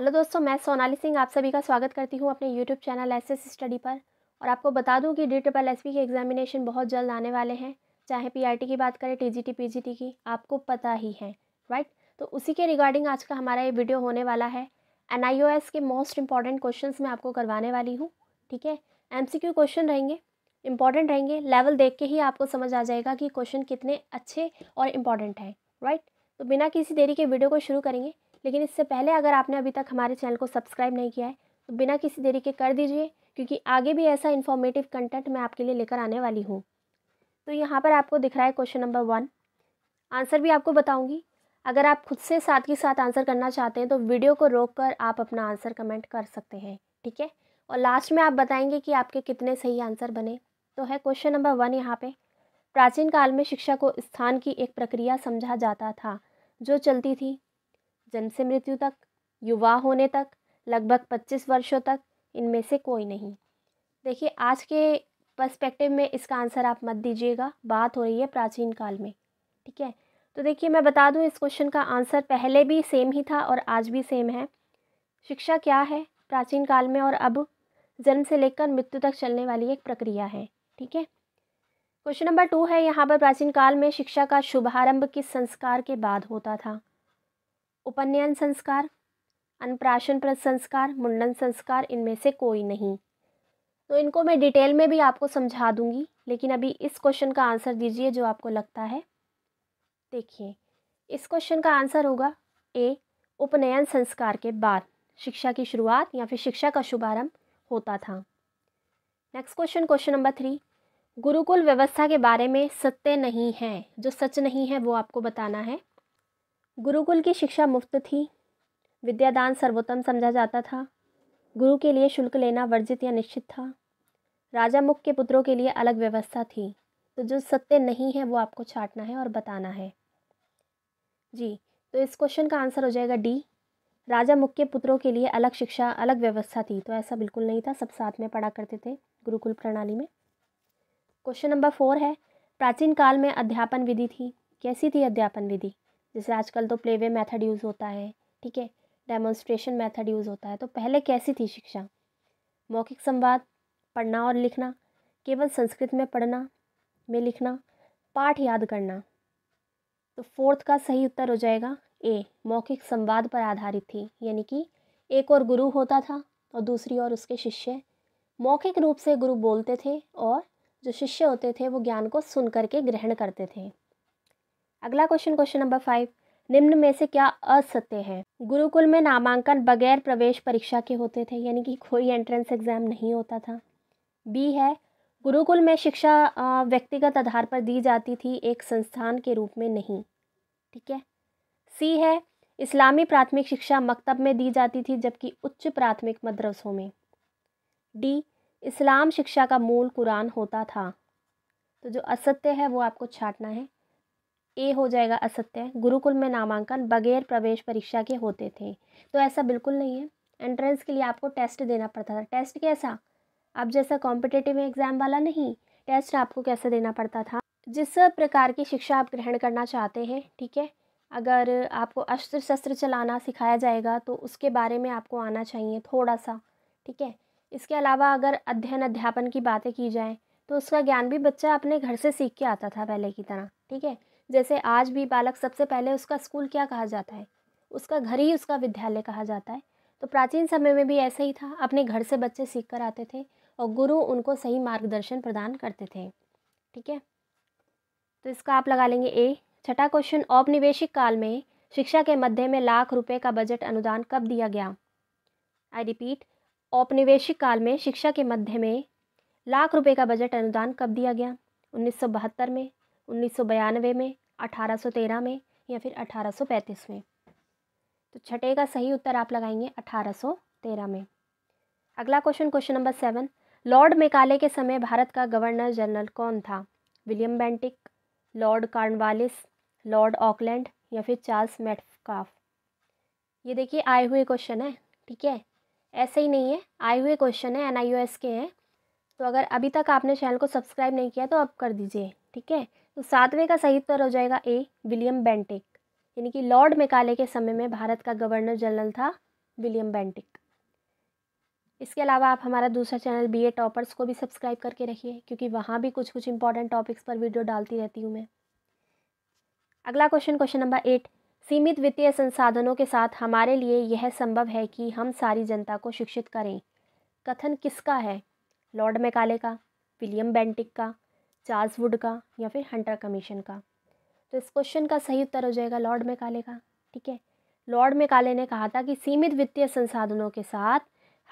hello दोस्तों मैं सोनाली सिंह आप सभी का स्वागत करती हूँ अपने YouTube channel S S study पर और आपको बता दूँ कि डी ट्रिपल एस पी के एग्जामिनेशन बहुत जल्द आने वाले हैं चाहे पीआरटी की बात करें टीजीटी पीजीटी की आपको पता ही है राइट तो उसी के रिगार्डिंग आज का हमारा ये वीडियो होने वाला है एन के मोस्ट इंपॉर्टेंट क्वेश्चन मैं आपको करवाने वाली हूँ ठीक है एम क्वेश्चन रहेंगे इंपॉर्टेंट रहेंगे लेवल देख के ही आपको समझ आ जाएगा कि क्वेश्चन कितने अच्छे और इम्पॉर्टेंट हैं राइट तो बिना किसी देरी के वीडियो को शुरू करेंगे लेकिन इससे पहले अगर आपने अभी तक हमारे चैनल को सब्सक्राइब नहीं किया है तो बिना किसी देरी के कर दीजिए क्योंकि आगे भी ऐसा इन्फॉर्मेटिव कंटेंट मैं आपके लिए लेकर आने वाली हूँ तो यहाँ पर आपको दिख रहा है क्वेश्चन नंबर वन आंसर भी आपको बताऊँगी अगर आप खुद से साथ ही साथ आंसर करना चाहते हैं तो वीडियो को रोक कर आप अपना आंसर कमेंट कर सकते हैं ठीक है और लास्ट में आप बताएंगे कि आपके कितने सही आंसर बने तो है क्वेश्चन नंबर वन यहाँ पे प्राचीन काल में शिक्षा को स्थान की एक प्रक्रिया समझा जाता था जो चलती थी जन्म से मृत्यु तक युवा होने तक लगभग पच्चीस वर्षों तक इनमें से कोई नहीं देखिए आज के पर्सपेक्टिव में इसका आंसर आप मत दीजिएगा बात हो रही है प्राचीन काल में ठीक है तो देखिए मैं बता दूं इस क्वेश्चन का आंसर पहले भी सेम ही था और आज भी सेम है शिक्षा क्या है प्राचीन काल में और अब जन्म से लेकर मृत्यु तक चलने वाली एक प्रक्रिया है ठीक है क्वेश्चन नंबर टू है यहाँ पर प्राचीन काल में शिक्षा का शुभारंभ किस संस्कार के बाद होता था उपनयन संस्कार अनप्राशन संस्कार मुंडन संस्कार इनमें से कोई नहीं तो इनको मैं डिटेल में भी आपको समझा दूंगी लेकिन अभी इस क्वेश्चन का आंसर दीजिए जो आपको लगता है देखिए इस क्वेश्चन का आंसर होगा ए उपनयन संस्कार के बाद शिक्षा की शुरुआत या फिर शिक्षा का शुभारंभ होता था next question question number three गुरुकुल व्यवस्था के बारे में सत्य नहीं है जो सच नहीं है वो आपको बताना है गुरुकुल की शिक्षा मुफ्त थी विद्यादान सर्वोत्तम समझा जाता था गुरु के लिए शुल्क लेना वर्जित या निश्चित था राजा मुख के पुत्रों के लिए अलग व्यवस्था थी तो जो सत्य नहीं है वो आपको छाटना है और बताना है जी तो इस क्वेश्चन का आंसर हो जाएगा डी राजा मुख के पुत्रों के लिए अलग शिक्षा अलग व्यवस्था थी तो ऐसा बिल्कुल नहीं था सब साथ में पढ़ा करते थे गुरुकुल प्रणाली में क्वेश्चन नंबर फोर है प्राचीन काल में अध्यापन विधि थी कैसी थी अध्यापन विधि जैसे आजकल तो प्ले वे मैथड यूज़ होता है ठीक है डेमोन्स्ट्रेशन मैथड यूज़ होता है तो पहले कैसी थी शिक्षा मौखिक संवाद पढ़ना और लिखना केवल संस्कृत में पढ़ना में लिखना पाठ याद करना तो फोर्थ का सही उत्तर हो जाएगा ए मौखिक संवाद पर आधारित थी यानी कि एक और गुरु होता था और दूसरी ओर उसके शिष्य मौखिक रूप से गुरु बोलते थे और जो शिष्य होते थे वो ज्ञान को सुन करके ग्रहण करते थे अगला क्वेश्चन क्वेश्चन नंबर फाइव निम्न में से क्या असत्य है गुरुकुल में नामांकन बगैर प्रवेश परीक्षा के होते थे यानी कि कोई एंट्रेंस एग्ज़ाम नहीं होता था बी है गुरुकुल में शिक्षा व्यक्तिगत आधार पर दी जाती थी एक संस्थान के रूप में नहीं ठीक है सी है इस्लामी प्राथमिक शिक्षा मकतब में दी जाती थी जबकि उच्च प्राथमिक मदरसों में डी इस्लाम शिक्षा का मूल कुरान होता था तो जो असत्य है वो आपको छाटना है ए हो जाएगा असत्य गुरुकुल में नामांकन बगैर प्रवेश परीक्षा के होते थे तो ऐसा बिल्कुल नहीं है एंट्रेंस के लिए आपको टेस्ट देना पड़ता था टेस्ट कैसा आप जैसा कॉम्पिटेटिव एग्ज़ाम वाला नहीं टेस्ट आपको कैसे देना पड़ता था जिस प्रकार की शिक्षा आप ग्रहण करना चाहते हैं ठीक है अगर आपको अस्त्र शस्त्र चलाना सिखाया जाएगा तो उसके बारे में आपको आना चाहिए थोड़ा सा ठीक है इसके अलावा अगर अध्ययन अध्यापन की बातें की जाएँ तो उसका ज्ञान भी बच्चा अपने घर से सीख के आता था पहले की तरह ठीक है जैसे आज भी बालक सबसे पहले उसका स्कूल क्या कहा जाता है उसका घर ही उसका विद्यालय कहा जाता है तो प्राचीन समय में भी ऐसा ही था अपने घर से बच्चे सीख कर आते थे और गुरु उनको सही मार्गदर्शन प्रदान करते थे ठीक है तो इसका आप लगा लेंगे ए छठा क्वेश्चन औपनिवेशिक काल में शिक्षा के मध्य में लाख रुपए का बजट अनुदान कब दिया गया आई रिपीट औपनिवेशिक काल में शिक्षा के मध्य में लाख रुपए का बजट अनुदान कब दिया गया उन्नीस में उन्नीस में 1813 में या फिर 1835 में तो छठे का सही उत्तर आप लगाएंगे 1813 में अगला question question number seven Lord Macaulay के समय भारत का गवर्नर जनरल कौन था William Bentinck Lord Cornwallis Lord Auckland या फिर चार्ल्स मेटकाफ ये देखिए आए हुए क्वेश्चन है ठीक है ऐसे ही नहीं है आए हुए क्वेश्चन है एन के हैं तो अगर अभी तक आपने चैनल को सब्सक्राइब नहीं किया तो अब कर दीजिए ठीक है तो सातवें का सही उत्तर हो जाएगा ए विलियम बेंटिक यानी कि लॉर्ड मेकाले के समय में भारत का गवर्नर जनरल था विलियम बेंटिक इसके अलावा आप हमारा दूसरा चैनल बी ए टॉपर्स को भी सब्सक्राइब करके रखिए क्योंकि वहाँ भी कुछ कुछ इंपॉर्टेंट टॉपिक्स पर वीडियो डालती रहती हूँ मैं अगला क्वेश्चन क्वेश्चन नंबर एट सीमित वित्तीय संसाधनों के साथ हमारे लिए यह संभव है कि हम सारी जनता को शिक्षित करें कथन किसका है लॉर्ड मेकाले का विलियम बेंटिक का चार्ल्स वुड का या फिर हंटर कमीशन का तो इस क्वेश्चन का सही उत्तर हो जाएगा लॉर्ड मेकाले का ठीक है लॉर्ड मेकाले ने कहा था कि सीमित वित्तीय संसाधनों के साथ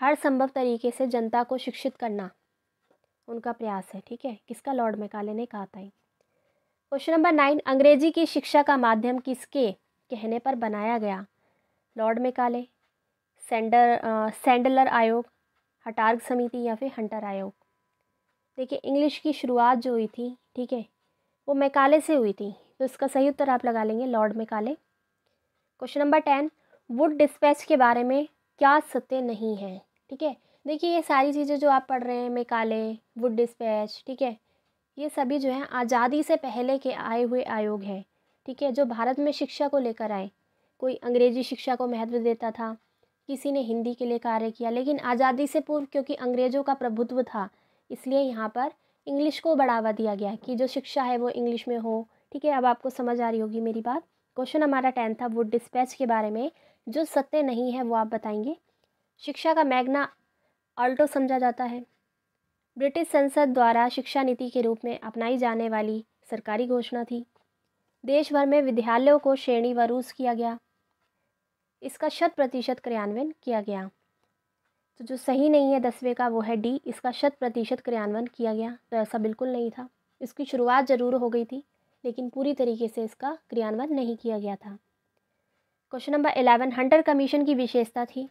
हर संभव तरीके से जनता को शिक्षित करना उनका प्रयास है ठीक है किसका लॉर्ड मेकाले ने कहा था क्वेश्चन नंबर नाइन अंग्रेजी की शिक्षा का माध्यम किसके कहने पर बनाया गया लॉर्ड मेकाले सेंडर सेंडलर आयोग हटार्ग समिति या फिर हंटर आयोग देखिए इंग्लिश की शुरुआत जो हुई थी ठीक है वो मैकाले से हुई थी तो इसका सही उत्तर आप लगा लेंगे Lord Macaulay question number ten Wood despatch के बारे में क्या सत्य नहीं है ठीक है देखिए ये सारी चीज़ें जो आप पढ़ रहे हैं मेकाले वुड डिस्पैच ठीक है ये सभी जो है आज़ादी से पहले के आए हुए आयोग हैं ठीक है जो भारत में शिक्षा को लेकर आए कोई अंग्रेजी शिक्षा को महत्व देता था किसी ने हिंदी के लिए कार्य किया लेकिन आज़ादी से पूर्व क्योंकि अंग्रेज़ों का प्रभुत्व था इसलिए यहाँ पर इंग्लिश को बढ़ावा दिया गया है कि जो शिक्षा है वो इंग्लिश में हो ठीक है अब आपको समझ आ रही होगी मेरी बात क्वेश्चन हमारा टेंथ था वुड डिस्पैच के बारे में जो सत्य नहीं है वो आप बताएंगे शिक्षा का मैग्ना ऑल्टो समझा जाता है ब्रिटिश संसद द्वारा शिक्षा नीति के रूप में अपनाई जाने वाली सरकारी घोषणा थी देश भर में विद्यालयों को श्रेणी व किया गया इसका शत प्रतिशत क्रियान्वयन किया गया तो जो सही नहीं है दसवें का वो है डी इसका शत प्रतिशत क्रियान्वयन किया गया तो ऐसा बिल्कुल नहीं था इसकी शुरुआत ज़रूर हो गई थी लेकिन पूरी तरीके से इसका क्रियान्वयन नहीं किया गया था question number eleven Hunter commission की विशेषता थी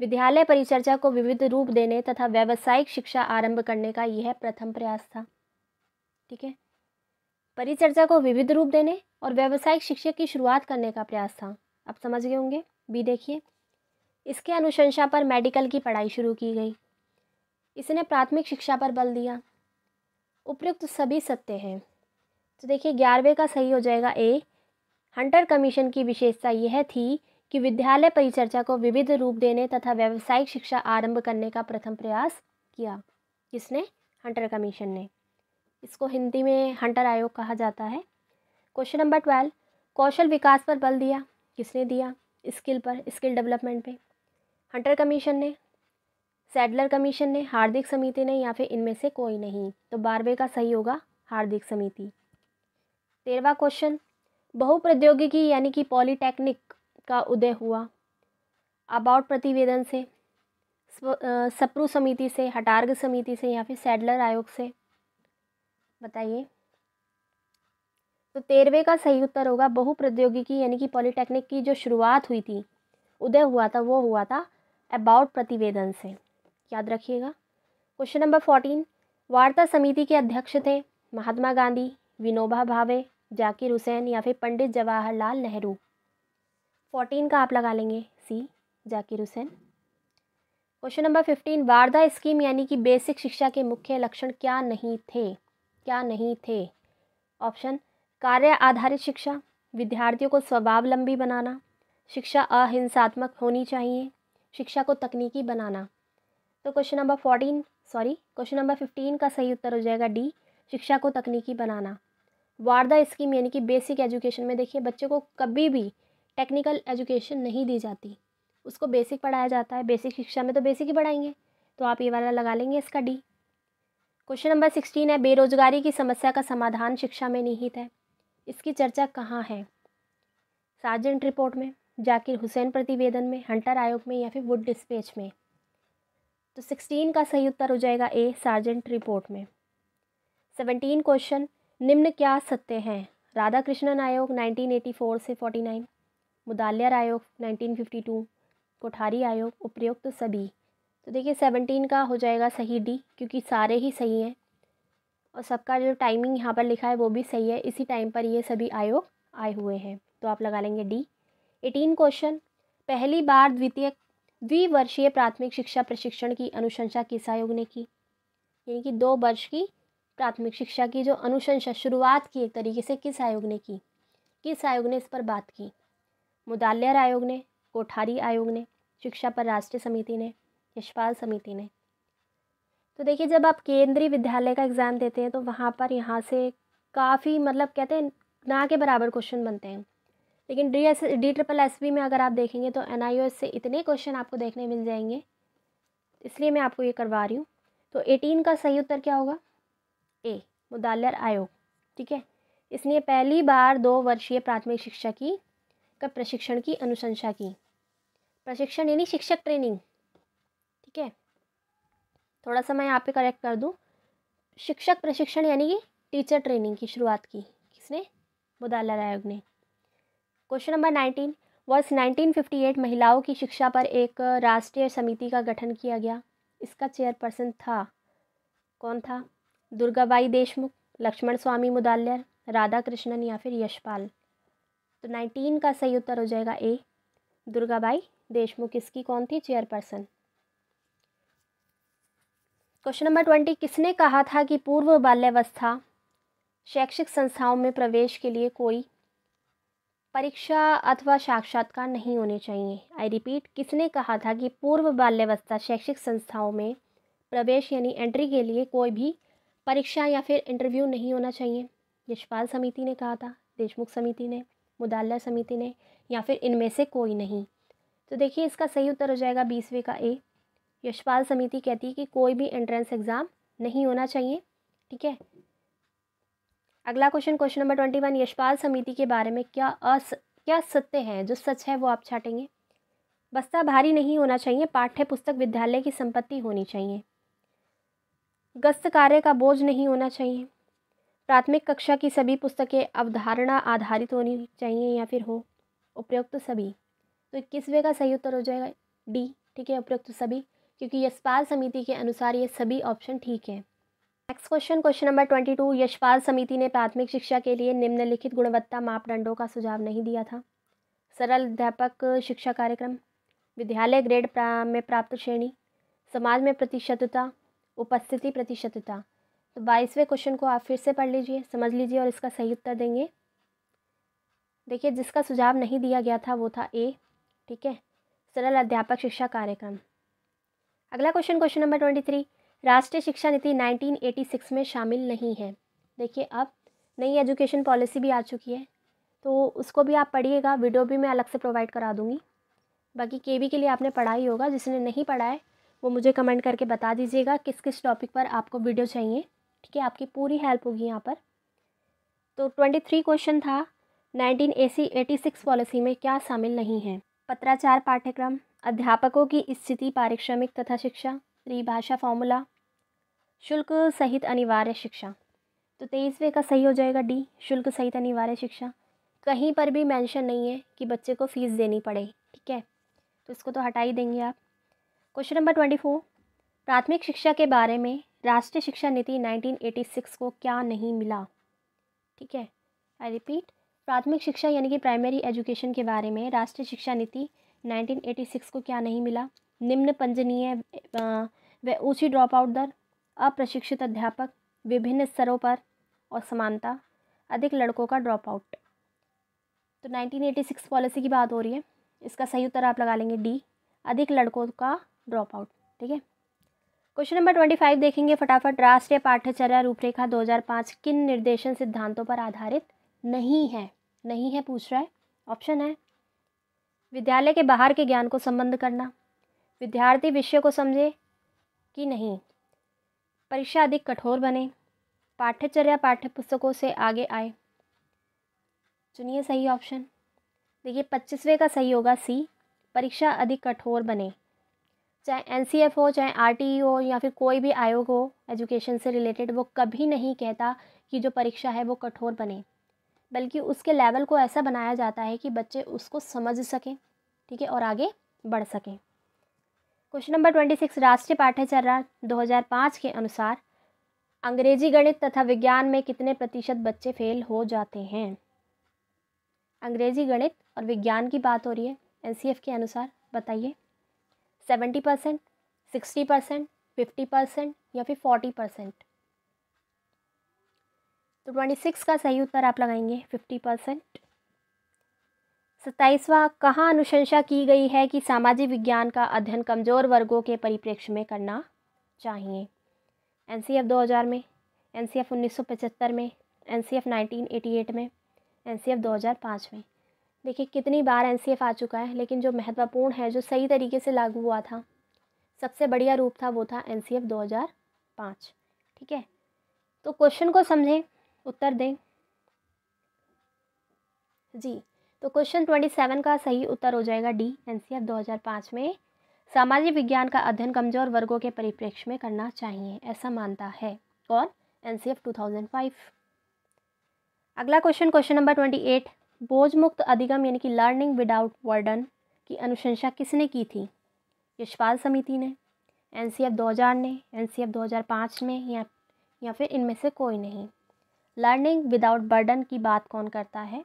विद्यालय परिचर्चा को विविध रूप देने तथा व्यावसायिक शिक्षा आरंभ करने का यह प्रथम प्रयास था ठीक है परिचर्चा को विविध रूप देने और व्यावसायिक शिक्षा की शुरुआत करने का प्रयास था आप समझ गए होंगे बी देखिए इसके अनुशंसा पर मेडिकल की पढ़ाई शुरू की गई इसने प्राथमिक शिक्षा पर बल दिया उपयुक्त तो सभी सत्य हैं तो देखिए ग्यारहवें का सही हो जाएगा ए हंटर कमीशन की विशेषता यह थी कि विद्यालय परिचर्चा को विविध रूप देने तथा व्यावसायिक शिक्षा आरंभ करने का प्रथम प्रयास किया किसने हंटर कमीशन ने इसको हिंदी में हंटर आयोग कहा जाता है क्वेश्चन नंबर ट्वेल्व कौशल विकास पर बल दिया किसने दिया स्किल पर स्किल डेवलपमेंट पर हंटर कमीशन ने सैडलर कमीशन ने हार्दिक समिति ने या फिर इनमें से कोई नहीं तो बारहवें का सही होगा हार्दिक समिति तेरहवा क्वेश्चन बहुप्रौद्योगिकी यानी कि पॉलीटेक्निक का उदय हुआ अबाउट प्रतिवेदन से सप्रू समिति से हटार्ग समिति से या फिर सैडलर आयोग से बताइए तो तेरहवें का सही उत्तर होगा बहुप्रौद्योगिकी यानी कि पॉलीटेक्निक की जो शुरुआत हुई थी उदय हुआ था वो हुआ था अबाउट प्रतिवेदन से याद रखिएगा क्वेश्चन नंबर फोर्टीन वार्ता समिति के अध्यक्ष थे महात्मा गांधी विनोबा भावे जाकिर हुसैन या फिर पंडित जवाहरलाल नेहरू फोर्टीन का आप लगा लेंगे C Zakir Hussain question number fifteen Wardha scheme यानी कि बेसिक शिक्षा के मुख्य लक्षण क्या नहीं थे क्या नहीं थे ऑप्शन कार्य आधारित शिक्षा विद्यार्थियों को स्वावलंबी बनाना शिक्षा अहिंसात्मक होनी चाहिए शिक्षा को तकनीकी बनाना तो question number fourteen sorry question number fifteen का सही उत्तर हो जाएगा डी शिक्षा को तकनीकी बनाना वारदा स्कीम यानी कि बेसिक एजुकेशन में देखिए बच्चों को कभी भी टेक्निकल एजुकेशन नहीं दी जाती उसको बेसिक पढ़ाया जाता है बेसिक शिक्षा में तो बेसिक ही पढ़ाएंगे तो आप ये वाला लगा लेंगे इसका डी क्वेश्चन नंबर सिक्सटीन है बेरोजगारी की समस्या का समाधान शिक्षा में निहित है इसकी चर्चा कहाँ है सार्जेंट रिपोर्ट में जाकिर हुसैन प्रतिवेदन में हंटर आयोग में या फिर वुड डिस्पेच में तो सिक्सटीन का सही उत्तर हो जाएगा ए सार्जेंट रिपोर्ट में सेवनटीन क्वेश्चन निम्न क्या सत्य हैं राधा कृष्णन आयोग 1984 से 49 मुदालियर आयोग 1952 कोठारी आयोग उपयुक्त तो सभी तो देखिए सेवनटीन का हो जाएगा सही डी क्योंकि सारे ही सही हैं और सबका जो टाइमिंग यहाँ पर लिखा है वो भी सही है इसी टाइम पर ये सभी आयोग आए हुए हैं तो आप लगा लेंगे डी एटीन क्वेश्चन पहली बार द्वितीय द्विवर्षीय प्राथमिक शिक्षा प्रशिक्षण की अनुशंसा किस आयोग ने की यानी कि दो वर्ष की प्राथमिक शिक्षा की जो अनुशंसा शुरुआत की एक तरीके से किस आयोग ने की किस आयोग ने इस पर बात की मुदालियर आयोग ने कोठारी आयोग ने शिक्षा पर राष्ट्रीय समिति ने यशपाल समिति ने तो देखिए जब आप केंद्रीय विद्यालय का एग्ज़ाम देते हैं तो वहाँ पर यहाँ से काफ़ी मतलब कहते हैं ना के बराबर क्वेश्चन बनते हैं लेकिन D S D triple S B में अगर आप देखेंगे तो एन आई ओ एस से इतने क्वेश्चन आपको देखने मिल जाएंगे इसलिए मैं आपको ये करवा रही हूँ तो एटीन का सही उत्तर क्या होगा ए मुदालर आयोग ठीक है इसने पहली बार दो वर्षीय प्राथमिक शिक्षा की का प्रशिक्षण की अनुशंसा की प्रशिक्षण यानी शिक्षक ट्रेनिंग ठीक है थोड़ा सा मैं यहाँ पे करेक्ट कर दूँ शिक्षक प्रशिक्षण यानी कि टीचर ट्रेनिंग की शुरुआत की किसने मुदालर आयोग ने क्वेश्चन नंबर नाइनटीन वर्ष 1958 महिलाओं की शिक्षा पर एक राष्ट्रीय समिति का गठन किया गया इसका चेयरपर्सन था कौन था दुर्गाबाई देशमुख लक्ष्मण स्वामी मुदालियर राधा कृष्णन या फिर यशपाल तो नाइनटीन का सही उत्तर हो जाएगा ए दुर्गाबाई देशमुख इसकी कौन थी चेयरपर्सन क्वेश्चन नंबर ट्वेंटी किसने कहा था कि पूर्व बाल्यावस्था शैक्षिक संस्थाओं में प्रवेश के लिए कोई परीक्षा अथवा साक्षात्कार नहीं होने चाहिए आई रिपीट किसने कहा था कि पूर्व बाल्यावस्था शैक्षिक संस्थाओं में प्रवेश यानी एंट्री के लिए कोई भी परीक्षा या फिर इंटरव्यू नहीं होना चाहिए यशपाल समिति ने कहा था देशमुख समिति ने मुदाला समिति ने या फिर इनमें से कोई नहीं तो देखिए इसका सही उत्तर हो जाएगा बीसवें का ए यशपाल समिति कहती है कि कोई भी एंट्रेंस एग्ज़ाम नहीं होना चाहिए ठीक है अगला question question number twenty one Yashpal समिति के बारे में क्या अस क्या सत्य है जो सच है वो आप छाटेंगे बस्ता भारी नहीं होना चाहिए पाठ्य पुस्तक विद्यालय की संपत्ति होनी चाहिए गस्त कार्य का बोझ नहीं होना चाहिए प्राथमिक कक्षा की सभी पुस्तकें अवधारणा आधारित होनी चाहिए या फिर हो उपयुक्त तो सभी तो इक्कीसवें का सही उत्तर हो जाएगा डी ठीक है उपयुक्त तो सभी क्योंकि यशपाल समिति के अनुसार ये सभी ऑप्शन ठीक है next question question number twenty two Yashpal समिति ने प्राथमिक शिक्षा के लिए निम्नलिखित गुणवत्ता मापदंडों का सुझाव नहीं दिया था सरल अध्यापक शिक्षा कार्यक्रम विद्यालय ग्रेड प्रा, में प्राप्त श्रेणी समाज में प्रतिशतता उपस्थिति प्रतिशतता तो बाईसवें क्वेश्चन को आप फिर से पढ़ लीजिए समझ लीजिए और इसका सही उत्तर देंगे देखिए जिसका सुझाव नहीं दिया गया था वो था ए ठीक है सरल अध्यापक शिक्षा कार्यक्रम अगला question question number twenty three राष्ट्रीय शिक्षा नीति 1986 में शामिल नहीं है देखिए अब नई एजुकेशन पॉलिसी भी आ चुकी है तो उसको भी आप पढ़िएगा वीडियो भी मैं अलग से प्रोवाइड करा दूँगी बाकी के के लिए आपने पढ़ा ही होगा जिसने नहीं पढ़ा है वो मुझे कमेंट करके बता दीजिएगा किस किस टॉपिक पर आपको वीडियो चाहिए ठीक है आपकी पूरी हेल्प होगी यहाँ पर तो ट्वेंटी थ्री क्वेश्चन था नाइनटीन ए सी एटी सिक्स पॉलिसी में क्या शामिल नहीं है पत्राचार पाठ्यक्रम अध्यापकों की स्थिति पारिश्रमिक तथा शिक्षा त्रिभाषा फॉर्मूला शुल्क सहित अनिवार्य शिक्षा तो तेईसवें का सही हो जाएगा डी शुल्क सहित अनिवार्य शिक्षा कहीं पर भी मेंशन नहीं है कि बच्चे को फ़ीस देनी पड़े ठीक है तो इसको तो हटा ही देंगे आप क्वेश्चन नंबर ट्वेंटी फोर प्राथमिक शिक्षा के बारे में राष्ट्रीय शिक्षा नीति 1986 को क्या नहीं मिला ठीक है आई रिपीट प्राथमिक शिक्षा यानी कि प्राइमरी एजुकेशन के बारे में राष्ट्रीय शिक्षा नीति 1986 को क्या नहीं मिला निम्न पंजनीय व ऊँची ड्रॉप आउट दर अप्रशिक्षित अध्यापक विभिन्न स्तरों पर और समानता अधिक लड़कों का ड्रॉप आउट तो 1986 पॉलिसी की बात हो रही है इसका सही उत्तर आप लगा लेंगे डी अधिक लड़कों का ड्रॉप आउट ठीक है क्वेश्चन नंबर ट्वेंटी फाइव देखेंगे फटाफट राष्ट्रीय पाठ्यचर्या रूपरेखा 2005 किन निर्देशन सिद्धांतों पर आधारित नहीं है नहीं है पूछ रहा है ऑप्शन है विद्यालय के बाहर के ज्ञान को संबंध करना विद्यार्थी विषय को समझे कि नहीं परीक्षा अधिक कठोर बने पाठ्यचर्या पाठ्य पुस्तकों से आगे आए चुनिए सही ऑप्शन देखिए पच्चीसवें का सही होगा सी परीक्षा अधिक कठोर बने चाहे एन हो चाहे आर हो या फिर कोई भी आयोग हो एजुकेशन से रिलेटेड वो कभी नहीं कहता कि जो परीक्षा है वो कठोर बने बल्कि उसके लेवल को ऐसा बनाया जाता है कि बच्चे उसको समझ सकें ठीक है और आगे बढ़ सकें क्वेश्चन नंबर ट्वेंटी सिक्स राष्ट्रीय दो हज़ार पाँच के अनुसार अंग्रेजी गणित तथा विज्ञान में कितने प्रतिशत बच्चे फेल हो जाते हैं अंग्रेजी गणित और विज्ञान की बात हो रही है एनसीएफ के अनुसार बताइए seventy percent sixty percent fifty percent या फिर फोर्टी परसेंट तो ट्वेंटी सिक्स का सही उत्तर आप लगाएंगे फिफ्टी परसेंट सत्ताईसवा कहाँ अनुशंसा की गई है कि सामाजिक विज्ञान का अध्ययन कमज़ोर वर्गों के परिप्रेक्ष्य में करना चाहिए एन सी एफ दो हज़ार में एन सी एफ उन्नीस सौ पचहत्तर में N C F nineteen eighty eight में एन सी एफ दो हज़ार पाँच में देखिए कितनी बार एन सी एफ आ चुका है लेकिन जो महत्वपूर्ण है जो सही तरीके से लागू हुआ था सबसे बढ़िया रूप था वो था एन सी एफ दो हज़ार पाँच ठीक है तो क्वेश्चन को समझें उत्तर दें जी तो क्वेश्चन ट्वेंटी सेवन का सही उत्तर हो जाएगा डी एन सी एफ दो हज़ार पाँच में सामाजिक विज्ञान का अध्ययन कमजोर वर्गों के परिप्रेक्ष्य में करना चाहिए ऐसा मानता है कौन थाउजेंड फाइव अगला question question number twenty eight बोझ मुक्त अधिगम यानी कि लर्निंग विदाउट वर्डन की अनुशंसा किसने की थी यशपाल समिति ने एन सी एफ दो हज़ार ने एन सी एफ दो हज़ार पाँच ने या या फिर इनमें से कोई नहीं लर्निंग विदाउट बर्डन की बात कौन करता है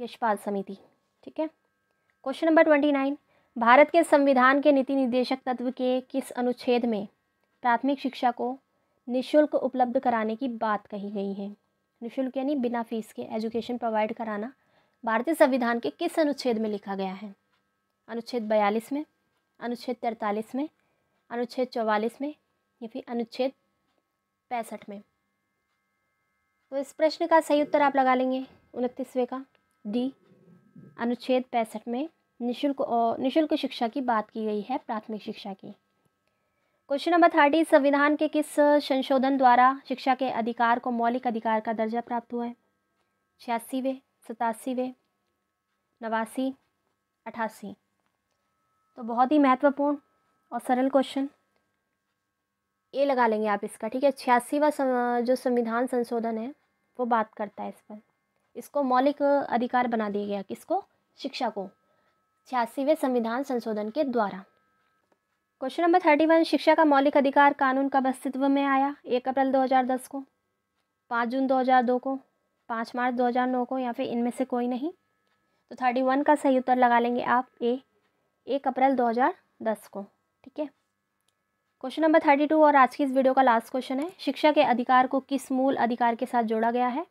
यशपाल समिति ठीक है question number twenty nine Bharat के संविधान के नीति निर्देशक तत्व के किस अनुच्छेद में प्राथमिक शिक्षा को निशुल्क उपलब्ध कराने की बात कही गई है निशुल्क यानी बिना फीस के एजुकेशन प्रोवाइड कराना भारतीय संविधान के किस अनुच्छेद में लिखा गया है अनुच्छेद बयालीस में अनुच्छेद तैंतालीस में अनुच्छेद चौवालीस में या फिर अनुच्छेद पैंसठ में तो इस प्रश्न का सही उत्तर आप लगा लेंगे उनतीसवें का डी अनुच्छेद पैंसठ में निशुल्क और निशुल्क शिक्षा की बात की गई है प्राथमिक शिक्षा की क्वेश्चन नंबर थर्टी संविधान के किस संशोधन द्वारा शिक्षा के अधिकार को मौलिक अधिकार का दर्जा प्राप्त हुआ है छियासीवें सतासीवे नवासी अठासी तो बहुत ही महत्वपूर्ण और सरल क्वेश्चन ये लगा लेंगे आप इसका ठीक है छियासीवा जो संविधान संशोधन है वो बात करता है इस पर इसको मौलिक अधिकार बना दिया गया किसको शिक्षा को छियासीवें संविधान संशोधन के द्वारा क्वेश्चन नंबर थर्टी वन शिक्षा का मौलिक अधिकार कानून कब अस्तित्व में आया एक अप्रैल 2010 को पाँच जून 2002 को पाँच मार्च 2009 को या फिर इनमें से कोई नहीं तो थर्टी वन का सही उत्तर लगा लेंगे आप ए एक अप्रैल 2010 को ठीक है क्वेश्चन नंबर थर्टी टू और आज की इस वीडियो का लास्ट क्वेश्चन है शिक्षा के अधिकार को किस मूल अधिकार के साथ जोड़ा गया है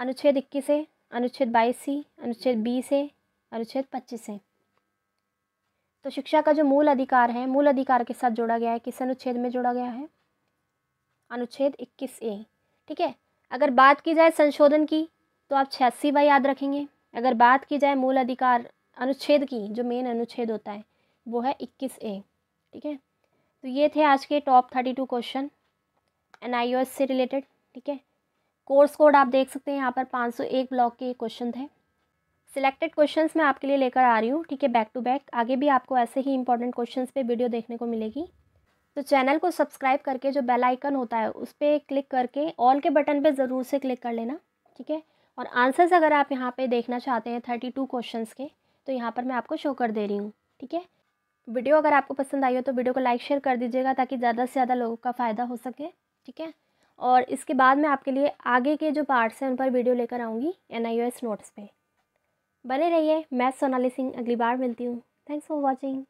अनुच्छेद इक्कीस है अनुच्छेद बाईस सी अनुच्छेद बीस है अनुच्छेद पच्चीस है तो शिक्षा का जो मूल अधिकार है मूल अधिकार के साथ जोड़ा गया है किस अनुच्छेद में जोड़ा गया है अनुच्छेद इक्कीस ए ठीक है अगर बात की जाए संशोधन की तो आप छियासी बाई याद रखेंगे अगर बात की जाए मूल अधिकार अनुच्छेद की जो मेन अनुच्छेद होता है वो है इक्कीस ए ठीक है तो ये थे आज के top thirty two question N I S से रिलेटेड ठीक है कोर्स कोड आप देख सकते हैं यहाँ पर 501 ब्लॉक के क्वेश्चन थे सिलेक्टेड क्वेश्चंस मैं आपके लिए लेकर आ रही हूँ ठीक है बैक टू बैक आगे भी आपको ऐसे ही इंपॉर्टेंट क्वेश्चन पे वीडियो देखने को मिलेगी तो चैनल को सब्सक्राइब करके जो बेल आइकन होता है उस पर क्लिक करके ऑल के बटन पर ज़रूर से क्लिक कर लेना ठीक है और आंसर्स अगर आप यहाँ पे देखना चाहते हैं थर्टी टू क्वेश्चन के तो यहाँ पर मैं आपको शो कर दे रही हूँ ठीक है वीडियो अगर आपको पसंद आई हो तो वीडियो को लाइक शेयर कर दीजिएगा ताकि ज़्यादा से ज़्यादा लोगों का फ़ायदा हो सके ठीक है और इसके बाद मैं आपके लिए आगे के जो पार्ट्स हैं उन पर वीडियो लेकर आऊँगी एन आई नोट्स पर बने रहिए मैं सोनाली सिंह अगली बार मिलती हूँ थैंक्स फॉर वॉचिंग